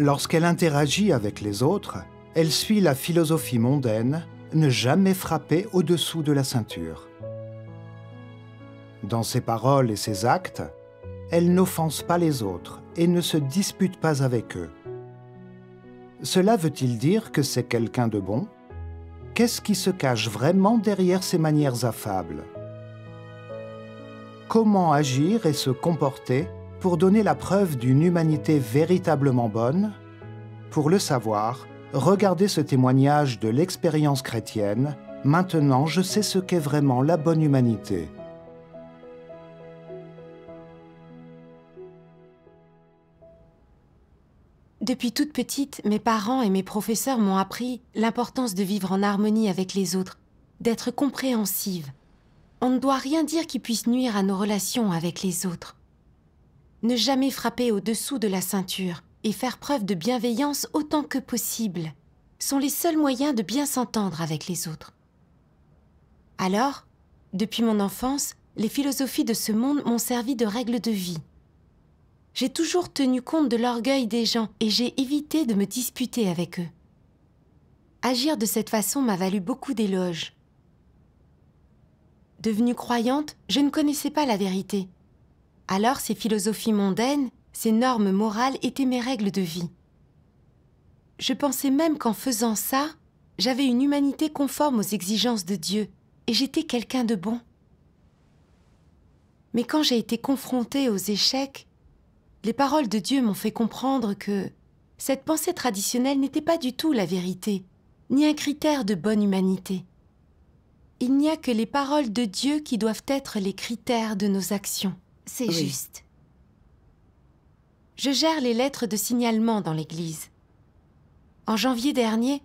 Lorsqu'elle interagit avec les autres, elle suit la philosophie mondaine ne jamais frapper au-dessous de la ceinture. Dans ses paroles et ses actes, elle n'offense pas les autres et ne se dispute pas avec eux. Cela veut-il dire que c'est quelqu'un de bon Qu'est-ce qui se cache vraiment derrière ces manières affables Comment agir et se comporter pour donner la preuve d'une humanité véritablement bonne Pour le savoir, regardez ce témoignage de l'expérience chrétienne. Maintenant, je sais ce qu'est vraiment la bonne humanité. Depuis toute petite, mes parents et mes professeurs m'ont appris l'importance de vivre en harmonie avec les autres, d'être compréhensive. On ne doit rien dire qui puisse nuire à nos relations avec les autres. Ne jamais frapper au-dessous de la ceinture et faire preuve de bienveillance autant que possible sont les seuls moyens de bien s'entendre avec les autres. Alors, depuis mon enfance, les philosophies de ce monde m'ont servi de règle de vie. J'ai toujours tenu compte de l'orgueil des gens et j'ai évité de me disputer avec eux. Agir de cette façon m'a valu beaucoup d'éloges. Devenue croyante, je ne connaissais pas la vérité alors ces philosophies mondaines, ces normes morales étaient mes règles de vie. Je pensais même qu'en faisant ça, j'avais une humanité conforme aux exigences de Dieu, et j'étais quelqu'un de bon. Mais quand j'ai été confrontée aux échecs, les paroles de Dieu m'ont fait comprendre que cette pensée traditionnelle n'était pas du tout la vérité, ni un critère de bonne humanité. Il n'y a que les paroles de Dieu qui doivent être les critères de nos actions. C'est juste. Je gère les lettres de signalement dans l'église. En janvier dernier,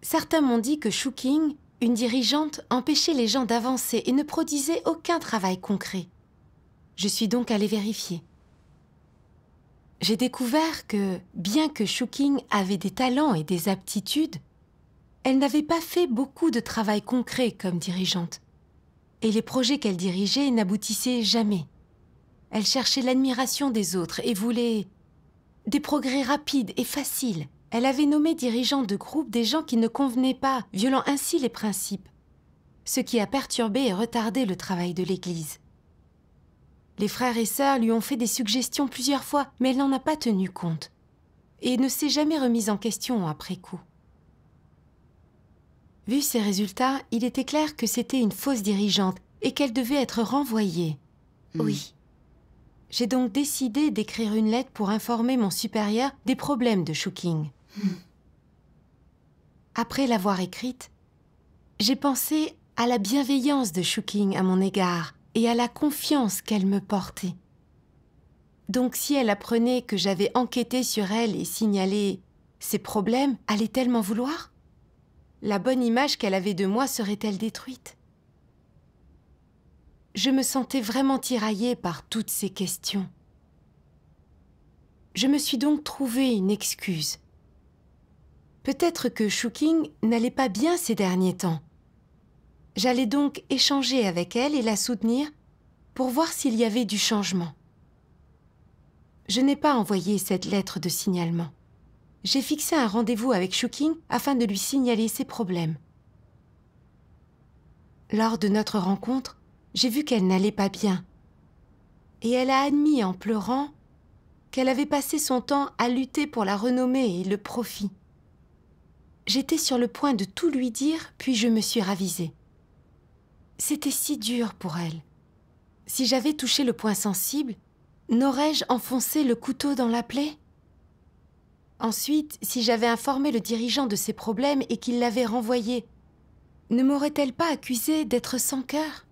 certains m'ont dit que Shuking, une dirigeante, empêchait les gens d'avancer et ne produisait aucun travail concret. Je suis donc allée vérifier. J'ai découvert que, bien que Shuking avait des talents et des aptitudes, elle n'avait pas fait beaucoup de travail concret comme dirigeante. Et les projets qu'elle dirigeait n'aboutissaient jamais. Elle cherchait l'admiration des autres et voulait des progrès rapides et faciles. Elle avait nommé dirigeants de groupe des gens qui ne convenaient pas, violant ainsi les principes, ce qui a perturbé et retardé le travail de l'Église. Les frères et sœurs lui ont fait des suggestions plusieurs fois, mais elle n'en a pas tenu compte et ne s'est jamais remise en question après coup. Vu ces résultats, il était clair que c'était une fausse dirigeante et qu'elle devait être renvoyée. Hmm. Oui. J'ai donc décidé d'écrire une lettre pour informer mon supérieur des problèmes de Shuking. Après l'avoir écrite, j'ai pensé à la bienveillance de Shuking à mon égard et à la confiance qu'elle me portait. Donc si elle apprenait que j'avais enquêté sur elle et signalé ses problèmes, allait-elle m'en vouloir La bonne image qu'elle avait de moi serait-elle détruite je me sentais vraiment tiraillée par toutes ces questions. Je me suis donc trouvé une excuse. Peut-être que Shuking n'allait pas bien ces derniers temps. J'allais donc échanger avec elle et la soutenir pour voir s'il y avait du changement. Je n'ai pas envoyé cette lettre de signalement. J'ai fixé un rendez-vous avec Shuking afin de lui signaler ses problèmes. Lors de notre rencontre, j'ai vu qu'elle n'allait pas bien. Et elle a admis en pleurant qu'elle avait passé son temps à lutter pour la renommée et le profit. J'étais sur le point de tout lui dire, puis je me suis ravisée. C'était si dur pour elle. Si j'avais touché le point sensible, n'aurais-je enfoncé le couteau dans la plaie Ensuite, si j'avais informé le dirigeant de ses problèmes et qu'il l'avait renvoyé, ne m'aurait-elle pas accusée d'être sans cœur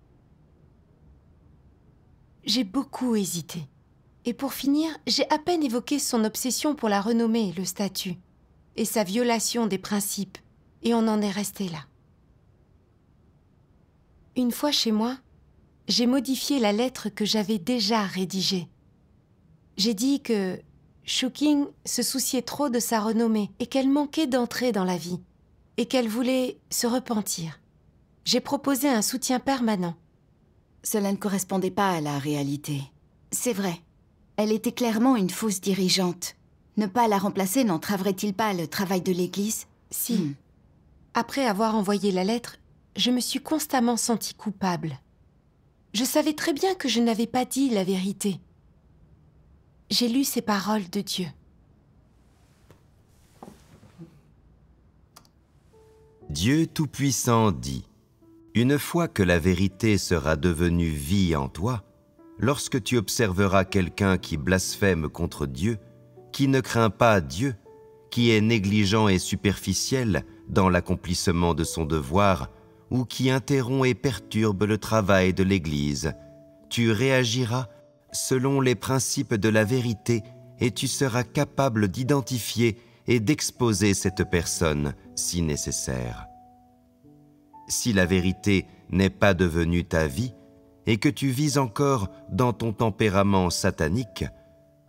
j'ai beaucoup hésité. Et pour finir, j'ai à peine évoqué son obsession pour la renommée, et le statut, et sa violation des principes, et on en est resté là. Une fois chez moi, j'ai modifié la lettre que j'avais déjà rédigée. J'ai dit que Shuking se souciait trop de sa renommée et qu'elle manquait d'entrer dans la vie, et qu'elle voulait se repentir. J'ai proposé un soutien permanent, cela ne correspondait pas à la réalité. C'est vrai. Elle était clairement une fausse dirigeante. Ne pas la remplacer n'entraverait-il pas le travail de l'Église Si. Hmm. Après avoir envoyé la lettre, je me suis constamment sentie coupable. Je savais très bien que je n'avais pas dit la vérité. J'ai lu ces paroles de Dieu. Dieu Tout-Puissant dit une fois que la vérité sera devenue vie en toi, lorsque tu observeras quelqu'un qui blasphème contre Dieu, qui ne craint pas Dieu, qui est négligent et superficiel dans l'accomplissement de son devoir, ou qui interrompt et perturbe le travail de l'Église, tu réagiras selon les principes de la vérité et tu seras capable d'identifier et d'exposer cette personne si nécessaire si la vérité n'est pas devenue ta vie et que tu vis encore dans ton tempérament satanique,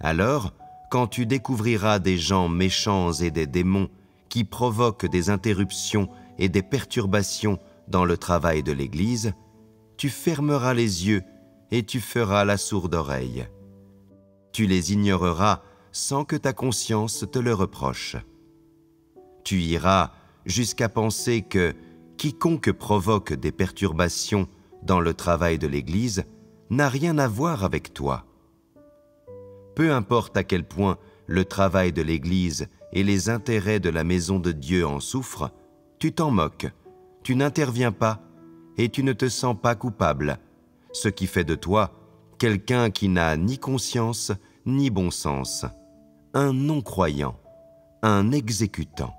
alors, quand tu découvriras des gens méchants et des démons qui provoquent des interruptions et des perturbations dans le travail de l'Église, tu fermeras les yeux et tu feras la sourde oreille. Tu les ignoreras sans que ta conscience te le reproche. Tu iras jusqu'à penser que quiconque provoque des perturbations dans le travail de l'Église n'a rien à voir avec toi. Peu importe à quel point le travail de l'Église et les intérêts de la maison de Dieu en souffrent, tu t'en moques, tu n'interviens pas et tu ne te sens pas coupable, ce qui fait de toi quelqu'un qui n'a ni conscience ni bon sens, un non-croyant, un exécutant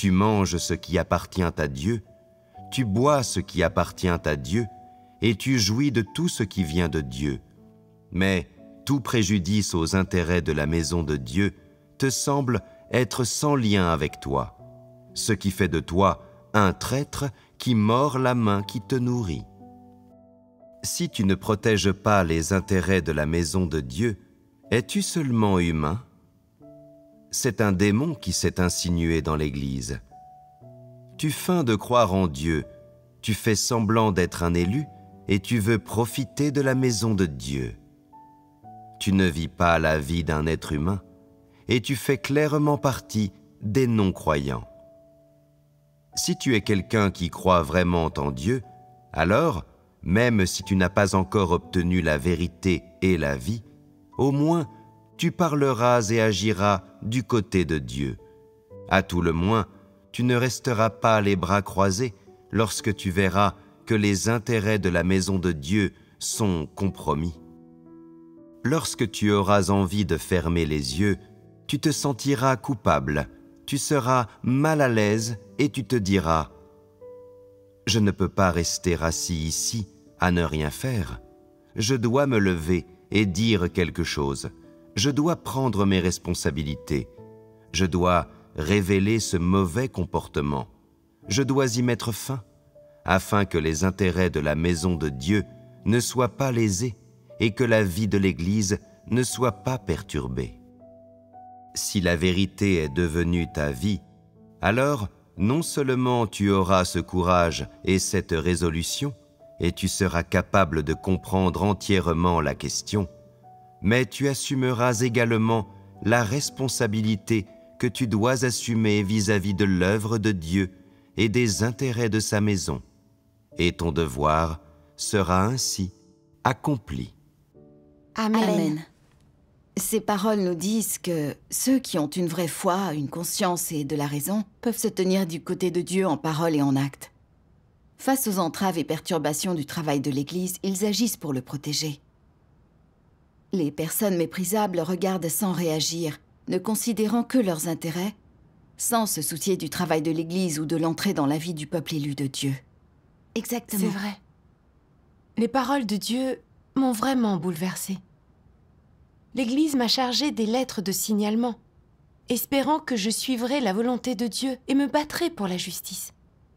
tu manges ce qui appartient à Dieu, tu bois ce qui appartient à Dieu, et tu jouis de tout ce qui vient de Dieu. Mais tout préjudice aux intérêts de la maison de Dieu te semble être sans lien avec toi, ce qui fait de toi un traître qui mord la main qui te nourrit. Si tu ne protèges pas les intérêts de la maison de Dieu, es-tu seulement humain c'est un démon qui s'est insinué dans l'Église. Tu feins de croire en Dieu, tu fais semblant d'être un élu et tu veux profiter de la maison de Dieu. Tu ne vis pas la vie d'un être humain et tu fais clairement partie des non-croyants. Si tu es quelqu'un qui croit vraiment en Dieu, alors, même si tu n'as pas encore obtenu la vérité et la vie, au moins tu parleras et agiras du côté de Dieu. À tout le moins, tu ne resteras pas les bras croisés lorsque tu verras que les intérêts de la maison de Dieu sont compromis. Lorsque tu auras envie de fermer les yeux, tu te sentiras coupable, tu seras mal à l'aise et tu te diras ⁇ Je ne peux pas rester assis ici à ne rien faire, je dois me lever et dire quelque chose. Je dois prendre mes responsabilités. Je dois révéler ce mauvais comportement. Je dois y mettre fin, afin que les intérêts de la maison de Dieu ne soient pas lésés et que la vie de l'Église ne soit pas perturbée. Si la vérité est devenue ta vie, alors non seulement tu auras ce courage et cette résolution, et tu seras capable de comprendre entièrement la question, mais tu assumeras également la responsabilité que tu dois assumer vis-à-vis de l'œuvre de Dieu et des intérêts de sa maison, et ton devoir sera ainsi accompli. Amen. Ces paroles nous disent que ceux qui ont une vraie foi, une conscience et de la raison peuvent se tenir du côté de Dieu en parole et en acte. Face aux entraves et perturbations du travail de l'Église, ils agissent pour le protéger. Les personnes méprisables regardent sans réagir, ne considérant que leurs intérêts, sans se soucier du travail de l'Église ou de l'entrée dans la vie du peuple élu de Dieu. Exactement. C'est vrai. Les paroles de Dieu m'ont vraiment bouleversée. L'Église m'a chargé des lettres de signalement, espérant que je suivrai la volonté de Dieu et me battrai pour la justice.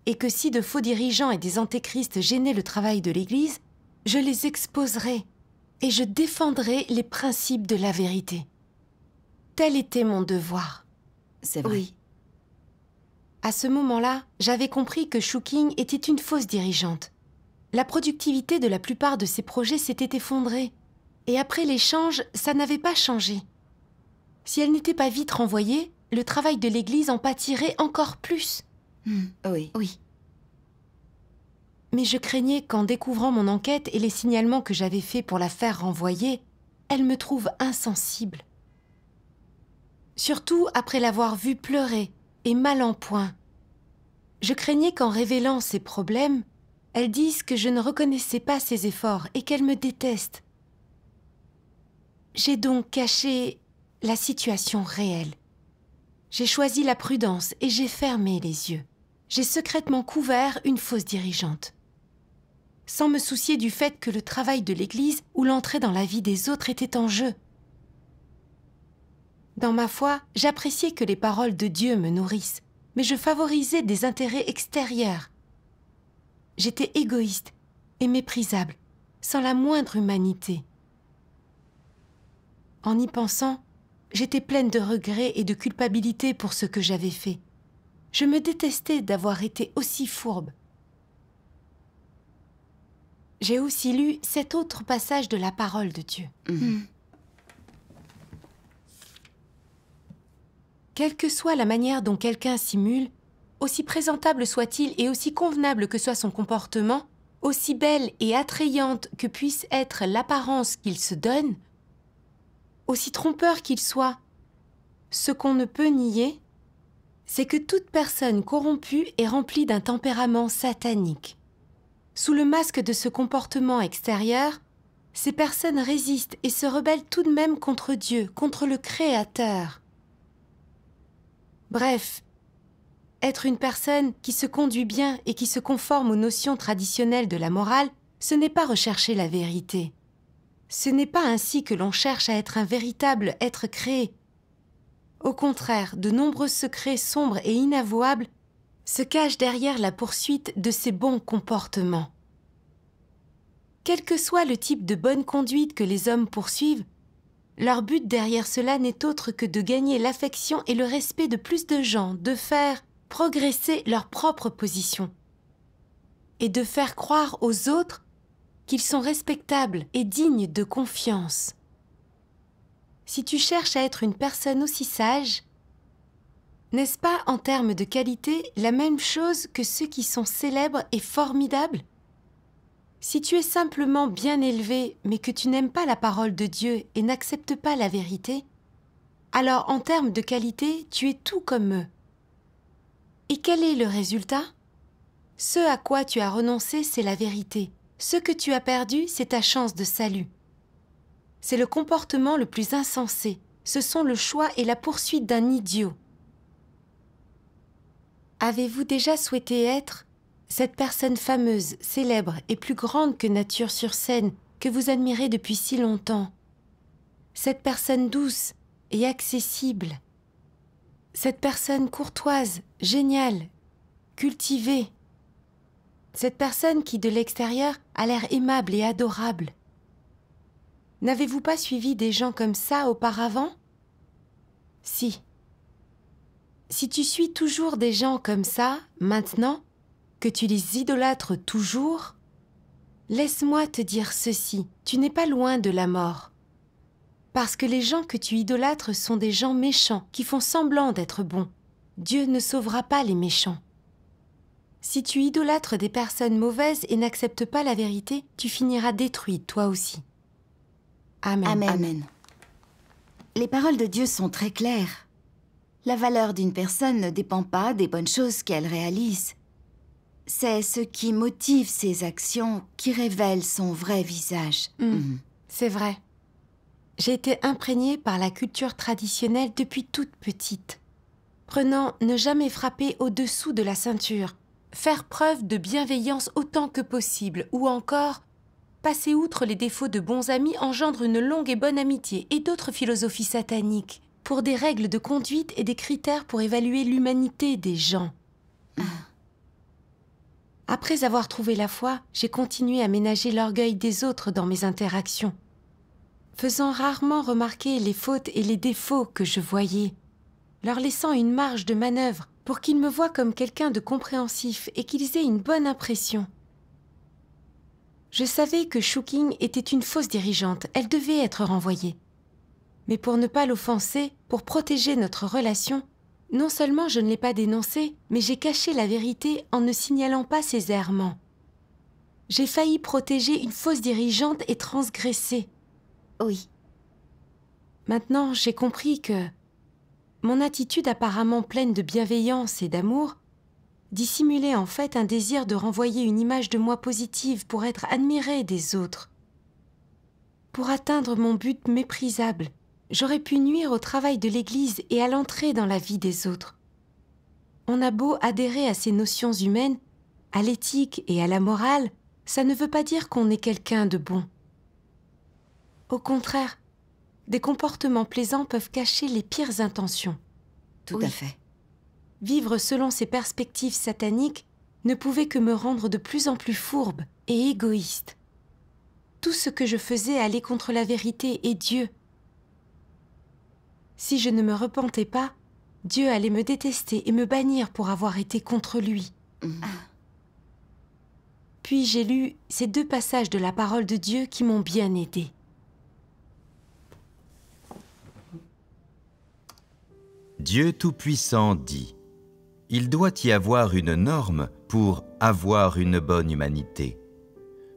Et que si de faux dirigeants et des antéchrists gênaient le travail de l'Église, je les exposerai et je défendrai les principes de la vérité. Tel était mon devoir. C'est vrai. À ce moment-là, j'avais compris que Shuking était une fausse dirigeante. La productivité de la plupart de ses projets s'était effondrée, et après l'échange, ça n'avait pas changé. Si elle n'était pas vite renvoyée, le travail de l'Église en pâtirait encore plus. Hmm. oui. Oui mais je craignais qu'en découvrant mon enquête et les signalements que j'avais faits pour la faire renvoyer, elle me trouve insensible. Surtout après l'avoir vue pleurer et mal en point. Je craignais qu'en révélant ses problèmes, elle dise que je ne reconnaissais pas ses efforts et qu'elle me déteste. J'ai donc caché la situation réelle. J'ai choisi la prudence et j'ai fermé les yeux. J'ai secrètement couvert une fausse dirigeante sans me soucier du fait que le travail de l'Église ou l'entrée dans la vie des autres était en jeu. Dans ma foi, j'appréciais que les paroles de Dieu me nourrissent, mais je favorisais des intérêts extérieurs. J'étais égoïste et méprisable, sans la moindre humanité. En y pensant, j'étais pleine de regrets et de culpabilité pour ce que j'avais fait. Je me détestais d'avoir été aussi fourbe j'ai aussi lu cet autre passage de la parole de Dieu. Mm. Mm. Quelle que soit la manière dont quelqu'un simule, aussi présentable soit-il et aussi convenable que soit son comportement, aussi belle et attrayante que puisse être l'apparence qu'il se donne, aussi trompeur qu'il soit, ce qu'on ne peut nier, c'est que toute personne corrompue est remplie d'un tempérament satanique. Sous le masque de ce comportement extérieur, ces personnes résistent et se rebellent tout de même contre Dieu, contre le Créateur. Bref, être une personne qui se conduit bien et qui se conforme aux notions traditionnelles de la morale, ce n'est pas rechercher la vérité. Ce n'est pas ainsi que l'on cherche à être un véritable être créé. Au contraire, de nombreux secrets sombres et inavouables se cache derrière la poursuite de ces bons comportements. Quel que soit le type de bonne conduite que les hommes poursuivent, leur but derrière cela n'est autre que de gagner l'affection et le respect de plus de gens, de faire progresser leur propre position et de faire croire aux autres qu'ils sont respectables et dignes de confiance. Si tu cherches à être une personne aussi sage, n'est-ce pas, en termes de qualité, la même chose que ceux qui sont célèbres et formidables Si tu es simplement bien élevé, mais que tu n'aimes pas la parole de Dieu et n'acceptes pas la vérité, alors en termes de qualité, tu es tout comme eux. Et quel est le résultat Ce à quoi tu as renoncé, c'est la vérité. Ce que tu as perdu, c'est ta chance de salut. C'est le comportement le plus insensé. Ce sont le choix et la poursuite d'un idiot. Avez-vous déjà souhaité être cette personne fameuse, célèbre et plus grande que nature sur scène que vous admirez depuis si longtemps Cette personne douce et accessible Cette personne courtoise, géniale, cultivée Cette personne qui de l'extérieur a l'air aimable et adorable N'avez-vous pas suivi des gens comme ça auparavant Si si tu suis toujours des gens comme ça, maintenant, que tu les idolâtres toujours, laisse-moi te dire ceci, tu n'es pas loin de la mort. Parce que les gens que tu idolâtres sont des gens méchants qui font semblant d'être bons. Dieu ne sauvera pas les méchants. Si tu idolâtres des personnes mauvaises et n'acceptes pas la vérité, tu finiras détruit toi aussi. Amen. Les paroles de Dieu sont très claires. La valeur d'une personne ne dépend pas des bonnes choses qu'elle réalise. C'est ce qui motive ses actions qui révèle son vrai visage. Hum, mm. C'est vrai. J'ai été imprégnée par la culture traditionnelle depuis toute petite. Prenant ne jamais frapper au-dessous de la ceinture, faire preuve de bienveillance autant que possible, ou encore passer outre les défauts de bons amis engendre une longue et bonne amitié et d'autres philosophies sataniques pour des règles de conduite et des critères pour évaluer l'humanité des gens. Après avoir trouvé la foi, j'ai continué à ménager l'orgueil des autres dans mes interactions, faisant rarement remarquer les fautes et les défauts que je voyais, leur laissant une marge de manœuvre pour qu'ils me voient comme quelqu'un de compréhensif et qu'ils aient une bonne impression. Je savais que Shuking était une fausse dirigeante, elle devait être renvoyée. Mais pour ne pas l'offenser, pour protéger notre relation, non seulement je ne l'ai pas dénoncé, mais j'ai caché la vérité en ne signalant pas ses errements. J'ai failli protéger une fausse dirigeante et transgresser. Oui. Maintenant, j'ai compris que mon attitude apparemment pleine de bienveillance et d'amour dissimulait en fait un désir de renvoyer une image de moi positive pour être admirée des autres, pour atteindre mon but méprisable, j'aurais pu nuire au travail de l'Église et à l'entrée dans la vie des autres. On a beau adhérer à ces notions humaines, à l'éthique et à la morale, ça ne veut pas dire qu'on est quelqu'un de bon. Au contraire, des comportements plaisants peuvent cacher les pires intentions. Tout à fait. Vivre selon ces perspectives sataniques ne pouvait que me rendre de plus en plus fourbe et égoïste. Tout ce que je faisais allait contre la vérité et Dieu, si je ne me repentais pas, Dieu allait me détester et me bannir pour avoir été contre lui. Ah. Puis j'ai lu ces deux passages de la parole de Dieu qui m'ont bien aidé. Dieu Tout-Puissant dit Il doit y avoir une norme pour avoir une bonne humanité.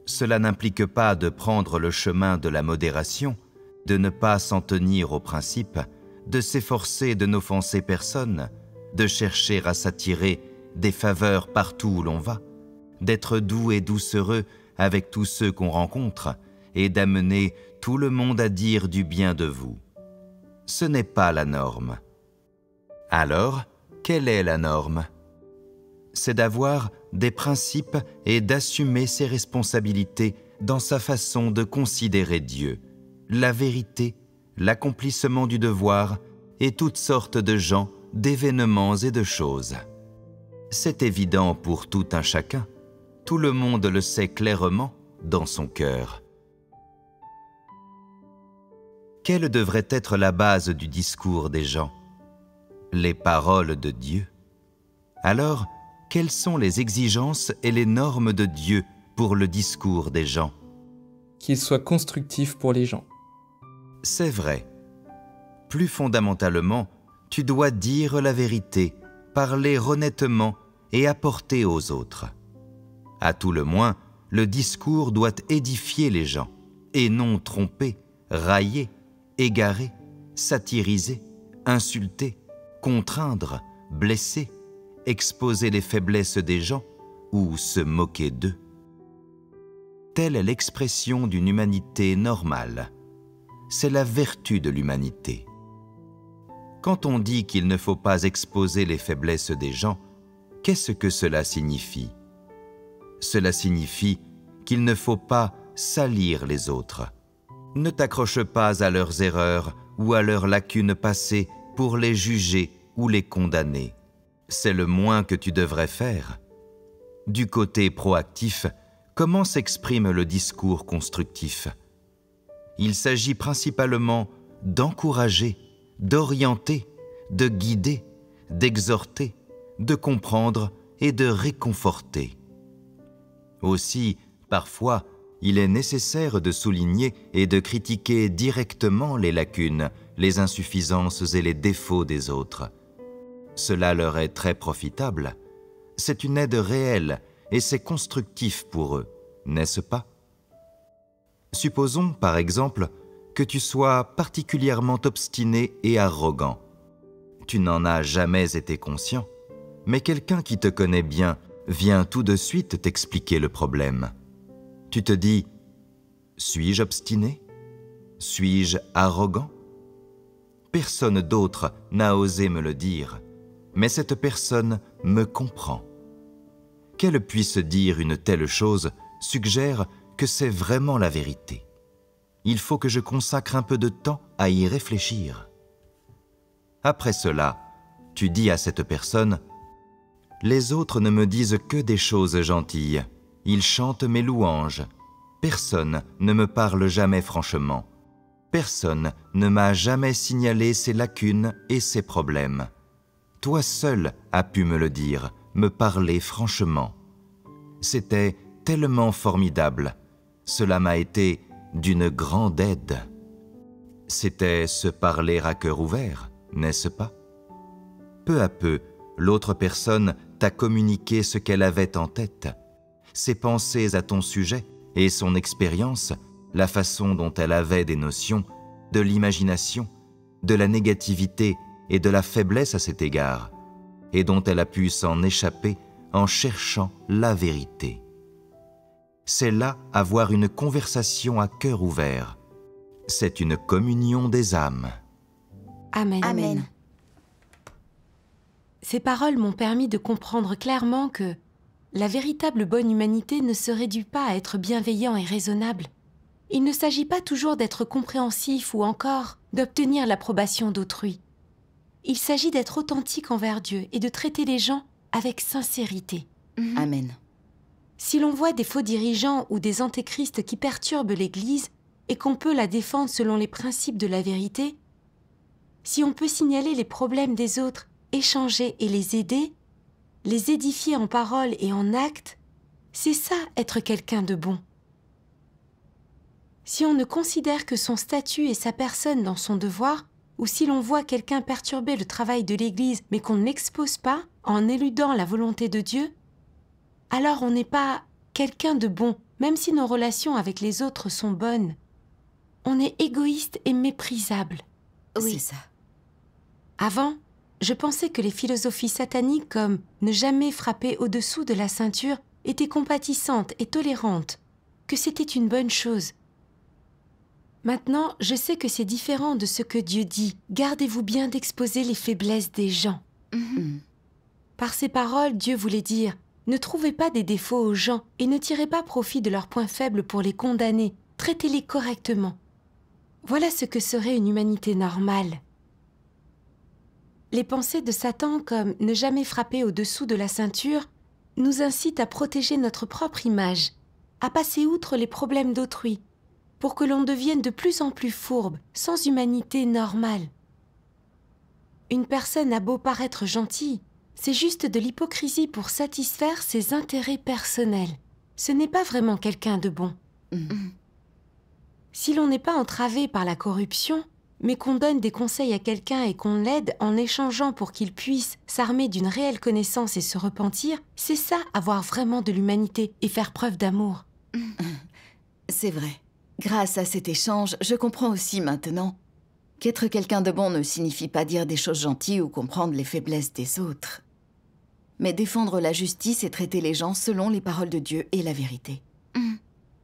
Cela n'implique pas de prendre le chemin de la modération, de ne pas s'en tenir aux principes, de s'efforcer de n'offenser personne, de chercher à s'attirer des faveurs partout où l'on va, d'être doux et doucereux avec tous ceux qu'on rencontre, et d'amener tout le monde à dire du bien de vous. Ce n'est pas la norme. Alors, quelle est la norme C'est d'avoir des principes et d'assumer ses responsabilités dans sa façon de considérer Dieu, la vérité, l'accomplissement du devoir et toutes sortes de gens, d'événements et de choses. C'est évident pour tout un chacun, tout le monde le sait clairement dans son cœur. Quelle devrait être la base du discours des gens Les paroles de Dieu. Alors, quelles sont les exigences et les normes de Dieu pour le discours des gens Qu'il soit constructif pour les gens. C'est vrai plus fondamentalement, tu dois dire la vérité, parler honnêtement et apporter aux autres. À tout le moins, le discours doit édifier les gens, et non tromper, railler, égarer, satiriser, insulter, contraindre, blesser, exposer les faiblesses des gens ou se moquer d'eux. Telle est l'expression d'une humanité normale. C'est la vertu de l'humanité. Quand on dit qu'il ne faut pas exposer les faiblesses des gens, qu'est-ce que cela signifie Cela signifie qu'il ne faut pas salir les autres. Ne t'accroche pas à leurs erreurs ou à leurs lacunes passées pour les juger ou les condamner. C'est le moins que tu devrais faire. Du côté proactif, comment s'exprime le discours constructif Il s'agit principalement d'encourager d'orienter, de guider, d'exhorter, de comprendre et de réconforter. Aussi, parfois, il est nécessaire de souligner et de critiquer directement les lacunes, les insuffisances et les défauts des autres. Cela leur est très profitable. C'est une aide réelle et c'est constructif pour eux, n'est-ce pas Supposons, par exemple, que tu sois particulièrement obstiné et arrogant. Tu n'en as jamais été conscient, mais quelqu'un qui te connaît bien vient tout de suite t'expliquer le problème. Tu te dis « Suis-je obstiné Suis-je arrogant ?» Personne d'autre n'a osé me le dire, mais cette personne me comprend. Qu'elle puisse dire une telle chose suggère que c'est vraiment la vérité il faut que je consacre un peu de temps à y réfléchir. Après cela, tu dis à cette personne « Les autres ne me disent que des choses gentilles, ils chantent mes louanges, personne ne me parle jamais franchement, personne ne m'a jamais signalé ses lacunes et ses problèmes. Toi seul as pu me le dire, me parler franchement. C'était tellement formidable, cela m'a été d'une grande aide. C'était se parler à cœur ouvert, n'est-ce pas Peu à peu, l'autre personne t'a communiqué ce qu'elle avait en tête, ses pensées à ton sujet et son expérience, la façon dont elle avait des notions, de l'imagination, de la négativité et de la faiblesse à cet égard, et dont elle a pu s'en échapper en cherchant la vérité c'est là avoir une conversation à cœur ouvert. C'est une communion des âmes. Amen. Ces paroles m'ont permis de comprendre clairement que la véritable bonne humanité ne se réduit pas à être bienveillant et raisonnable. Il ne s'agit pas toujours d'être compréhensif ou encore d'obtenir l'approbation d'autrui. Il s'agit d'être authentique envers Dieu et de traiter les gens avec sincérité. Mhm. Amen. Si l'on voit des faux dirigeants ou des antéchrists qui perturbent l'Église et qu'on peut la défendre selon les principes de la vérité, si on peut signaler les problèmes des autres, échanger et les aider, les édifier en parole et en actes, c'est ça être quelqu'un de bon. Si on ne considère que son statut et sa personne dans son devoir, ou si l'on voit quelqu'un perturber le travail de l'Église mais qu'on ne l'expose pas en éludant la volonté de Dieu, alors on n'est pas quelqu'un de bon, même si nos relations avec les autres sont bonnes. On est égoïste et méprisable. Oui. C'est ça. Avant, je pensais que les philosophies sataniques comme ne jamais frapper au-dessous de la ceinture étaient compatissantes et tolérantes, que c'était une bonne chose. Maintenant, je sais que c'est différent de ce que Dieu dit. Gardez-vous bien d'exposer les faiblesses des gens. Mm-hmm. Par ces paroles, Dieu voulait dire ne trouvez pas des défauts aux gens et ne tirez pas profit de leurs points faibles pour les condamner. Traitez-les correctement. Voilà ce que serait une humanité normale. Les pensées de Satan comme ne jamais frapper au-dessous de la ceinture nous incitent à protéger notre propre image, à passer outre les problèmes d'autrui, pour que l'on devienne de plus en plus fourbe, sans humanité normale. Une personne a beau paraître gentille, c'est juste de l'hypocrisie pour satisfaire ses intérêts personnels. Ce n'est pas vraiment quelqu'un de bon. Si l'on n'est pas entravé par la corruption, mais qu'on donne des conseils à quelqu'un et qu'on l'aide en échangeant pour qu'il puisse s'armer d'une réelle connaissance et se repentir, c'est ça avoir vraiment de l'humanité et faire preuve d'amour. C'est vrai. Grâce à cet échange, je comprends aussi maintenant qu'être quelqu'un de bon ne signifie pas dire des choses gentilles ou comprendre les faiblesses des autres mais défendre la justice et traiter les gens selon les paroles de Dieu et la vérité. Hum.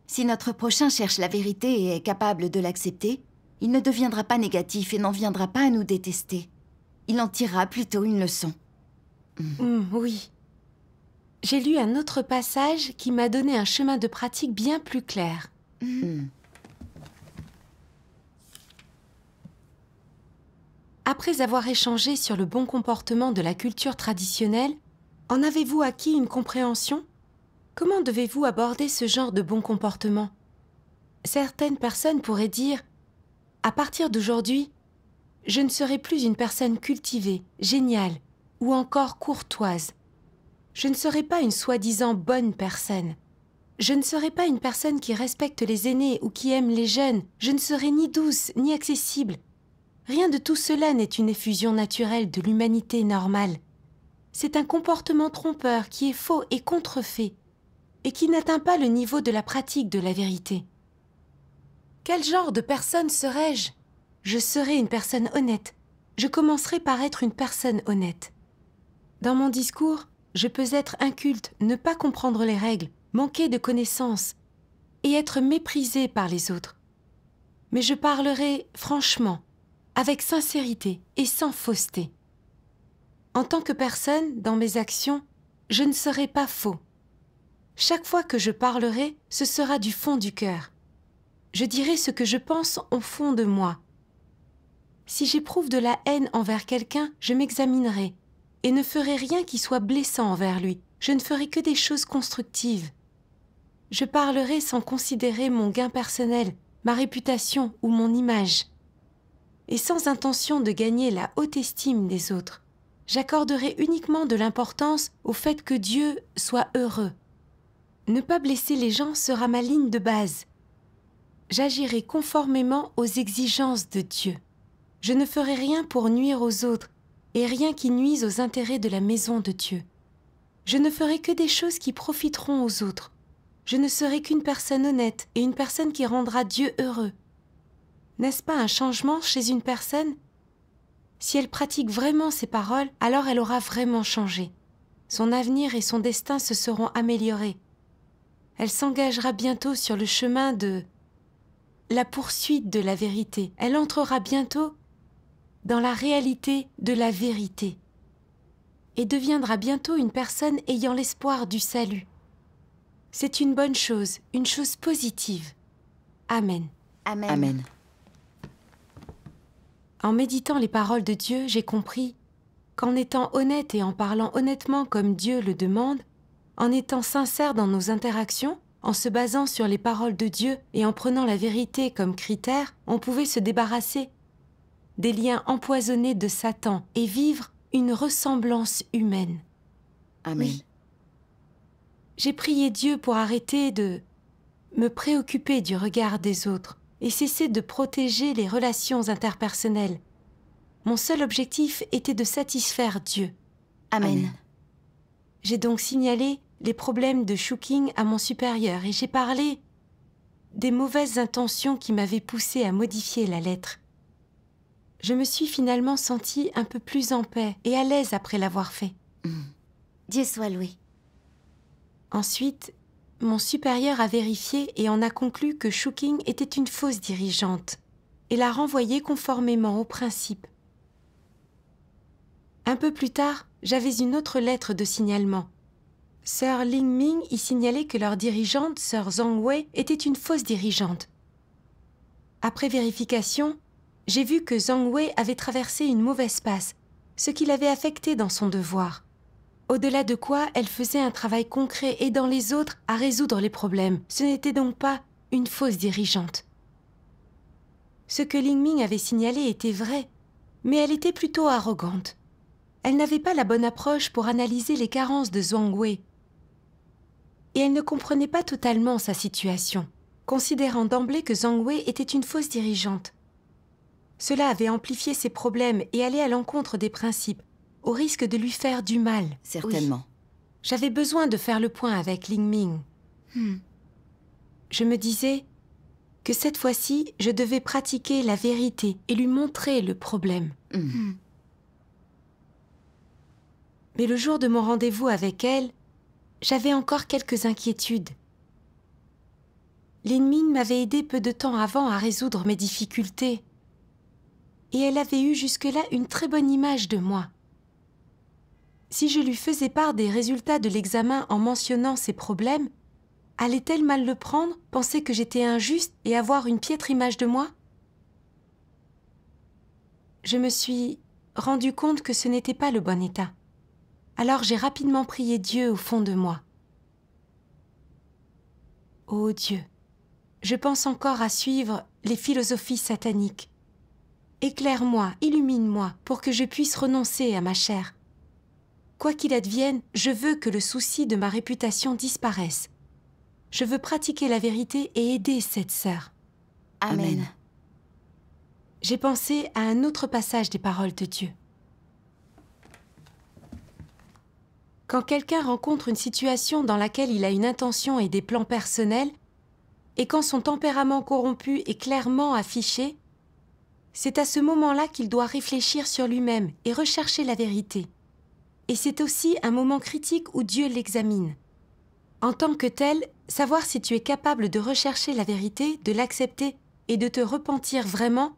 Si notre prochain cherche la vérité et est capable de l'accepter, il ne deviendra pas négatif et n'en viendra pas à nous détester. Il en tirera plutôt une leçon. Hum. Hum, oui. J'ai lu un autre passage qui m'a donné un chemin de pratique bien plus clair. Après avoir échangé sur le bon comportement de la culture traditionnelle, en avez-vous acquis une compréhension Comment devez-vous aborder ce genre de bon comportement Certaines personnes pourraient dire ⁇ À partir d'aujourd'hui, je ne serai plus une personne cultivée, géniale ou encore courtoise. Je ne serai pas une soi-disant bonne personne. Je ne serai pas une personne qui respecte les aînés ou qui aime les jeunes. Je ne serai ni douce ni accessible. Rien de tout cela n'est une effusion naturelle de l'humanité normale. ⁇ c'est un comportement trompeur qui est faux et contrefait, et qui n'atteint pas le niveau de la pratique de la vérité. Quel genre de personne serais-je Je serai une personne honnête. Je commencerai par être une personne honnête. Dans mon discours, je peux être inculte, ne pas comprendre les règles, manquer de connaissances et être méprisé par les autres. Mais je parlerai franchement, avec sincérité et sans fausseté. En tant que personne, dans mes actions, je ne serai pas faux. Chaque fois que je parlerai, ce sera du fond du cœur. Je dirai ce que je pense au fond de moi. Si j'éprouve de la haine envers quelqu'un, je m'examinerai et ne ferai rien qui soit blessant envers lui. Je ne ferai que des choses constructives. Je parlerai sans considérer mon gain personnel, ma réputation ou mon image, et sans intention de gagner la haute estime des autres j'accorderai uniquement de l'importance au fait que Dieu soit heureux. Ne pas blesser les gens sera ma ligne de base. J'agirai conformément aux exigences de Dieu. Je ne ferai rien pour nuire aux autres et rien qui nuise aux intérêts de la maison de Dieu. Je ne ferai que des choses qui profiteront aux autres. Je ne serai qu'une personne honnête et une personne qui rendra Dieu heureux. N'est-ce pas un changement chez une personne si elle pratique vraiment ces paroles, alors elle aura vraiment changé. Son avenir et son destin se seront améliorés. Elle s'engagera bientôt sur le chemin de la poursuite de la vérité. Elle entrera bientôt dans la réalité de la vérité et deviendra bientôt une personne ayant l'espoir du salut. C'est une bonne chose, une chose positive. Amen. Amen. Amen. En méditant les paroles de Dieu, j'ai compris qu'en étant honnête et en parlant honnêtement comme Dieu le demande, en étant sincère dans nos interactions, en se basant sur les paroles de Dieu et en prenant la vérité comme critère, on pouvait se débarrasser des liens empoisonnés de Satan et vivre une ressemblance humaine. Amen. J'ai prié Dieu pour arrêter de me préoccuper du regard des autres, et cesser de protéger les relations interpersonnelles. Mon seul objectif était de satisfaire Dieu. Amen. J'ai donc signalé les problèmes de Shuking à mon supérieur et j'ai parlé des mauvaises intentions qui m'avaient poussé à modifier la lettre. Je me suis finalement sentie un peu plus en paix et à l'aise après l'avoir fait. Dieu soit loué. Ensuite, mon supérieur a vérifié et en a conclu que Shuking était une fausse dirigeante et l'a renvoyée conformément aux principes. Un peu plus tard, j'avais une autre lettre de signalement. Sœur Ling Ming y signalait que leur dirigeante, Sœur Zhang Wei, était une fausse dirigeante. Après vérification, j'ai vu que Zhang Wei avait traversé une mauvaise passe, ce qui l'avait affecté dans son devoir au-delà de quoi elle faisait un travail concret aidant les autres à résoudre les problèmes. Ce n'était donc pas une fausse dirigeante. Ce que Ling Ming avait signalé était vrai, mais elle était plutôt arrogante. Elle n'avait pas la bonne approche pour analyser les carences de Zhang Wei. Et elle ne comprenait pas totalement sa situation, considérant d'emblée que Zhang Wei était une fausse dirigeante. Cela avait amplifié ses problèmes et allait à l'encontre des principes, au risque de lui faire du mal. Certainement. J'avais besoin de faire le point avec Ling Ming. Hmm. Je me disais que cette fois-ci, je devais pratiquer la vérité et lui montrer le problème. Hmm. Hmm. Mais le jour de mon rendez-vous avec elle, j'avais encore quelques inquiétudes. Lin Min m'avait aidé peu de temps avant à résoudre mes difficultés. Et elle avait eu jusque-là une très bonne image de moi si je lui faisais part des résultats de l'examen en mentionnant ses problèmes, allait-elle mal le prendre, penser que j'étais injuste et avoir une piètre image de moi Je me suis rendu compte que ce n'était pas le bon état. Alors j'ai rapidement prié Dieu au fond de moi. Ô oh Dieu, je pense encore à suivre les philosophies sataniques. Éclaire-moi, illumine-moi, pour que je puisse renoncer à ma chair. Quoi qu'il advienne, je veux que le souci de ma réputation disparaisse. Je veux pratiquer la vérité et aider cette sœur. Amen. J'ai pensé à un autre passage des paroles de Dieu. Quand quelqu'un rencontre une situation dans laquelle il a une intention et des plans personnels, et quand son tempérament corrompu est clairement affiché, c'est à ce moment-là qu'il doit réfléchir sur lui-même et rechercher la vérité et c'est aussi un moment critique où Dieu l'examine. En tant que tel, savoir si tu es capable de rechercher la vérité, de l'accepter et de te repentir vraiment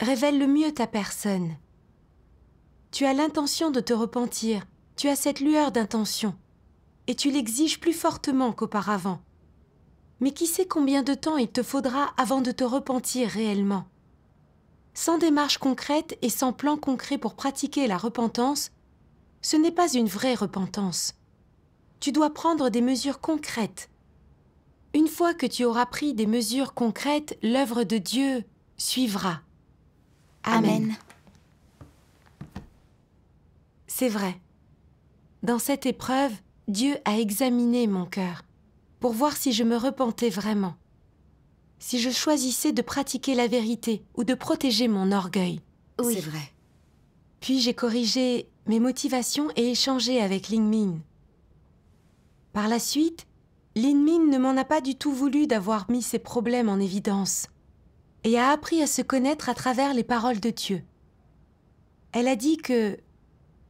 révèle le mieux ta personne. Tu as l'intention de te repentir, tu as cette lueur d'intention, et tu l'exiges plus fortement qu'auparavant. Mais qui sait combien de temps il te faudra avant de te repentir réellement Sans démarche concrète et sans plan concret pour pratiquer la repentance, ce n'est pas une vraie repentance. Tu dois prendre des mesures concrètes. Une fois que tu auras pris des mesures concrètes, l'œuvre de Dieu suivra. Amen. C'est vrai. Dans cette épreuve, Dieu a examiné mon cœur pour voir si je me repentais vraiment, si je choisissais de pratiquer la vérité ou de protéger mon orgueil. Oui. C'est vrai. Puis j'ai corrigé mes motivations et échanger avec Ling Min. Par la suite, Lin Min ne m'en a pas du tout voulu d'avoir mis ses problèmes en évidence et a appris à se connaître à travers les paroles de Dieu. Elle a dit que,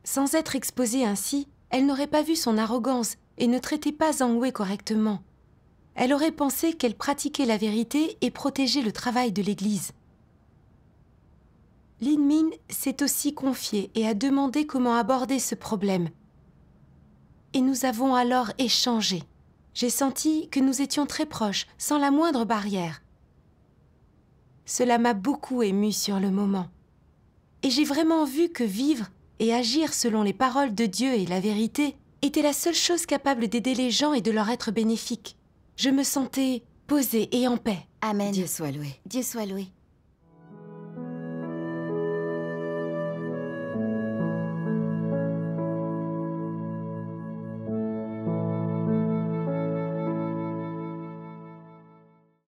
sans être exposée ainsi, elle n'aurait pas vu son arrogance et ne traitait pas Zhang correctement. Elle aurait pensé qu'elle pratiquait la vérité et protégeait le travail de l'Église. Lin Min s'est aussi confié et a demandé comment aborder ce problème. Et nous avons alors échangé. J'ai senti que nous étions très proches, sans la moindre barrière. Cela m'a beaucoup ému sur le moment. Et j'ai vraiment vu que vivre et agir selon les paroles de Dieu et la vérité était la seule chose capable d'aider les gens et de leur être bénéfique. Je me sentais posée et en paix. Amen. Dieu soit loué. Dieu soit loué.